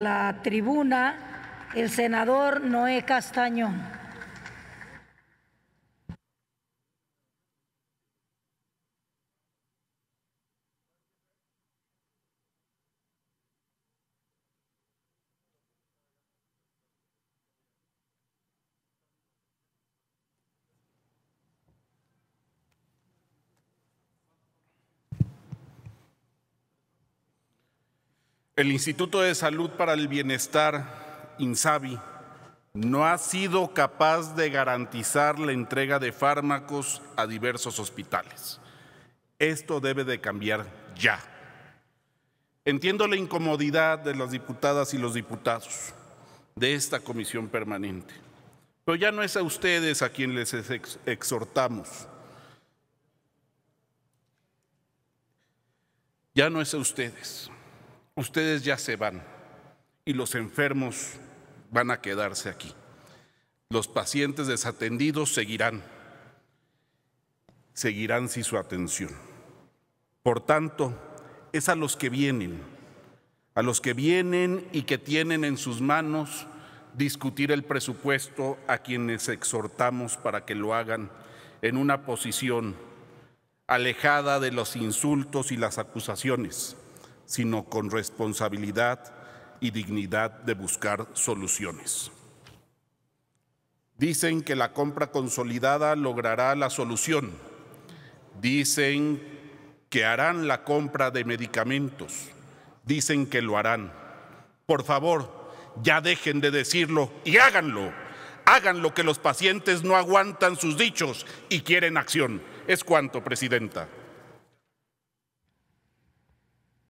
la tribuna el senador Noé Castaño. El Instituto de Salud para el Bienestar, INSABI, no ha sido capaz de garantizar la entrega de fármacos a diversos hospitales. Esto debe de cambiar ya. Entiendo la incomodidad de las diputadas y los diputados de esta comisión permanente, pero ya no es a ustedes a quien les exhortamos. Ya no es a ustedes ustedes ya se van y los enfermos van a quedarse aquí. Los pacientes desatendidos seguirán, seguirán sin su atención. Por tanto, es a los que vienen, a los que vienen y que tienen en sus manos discutir el presupuesto a quienes exhortamos para que lo hagan en una posición alejada de los insultos y las acusaciones, sino con responsabilidad y dignidad de buscar soluciones. Dicen que la compra consolidada logrará la solución. Dicen que harán la compra de medicamentos. Dicen que lo harán. Por favor, ya dejen de decirlo y háganlo. Háganlo que los pacientes no aguantan sus dichos y quieren acción. Es cuanto, Presidenta.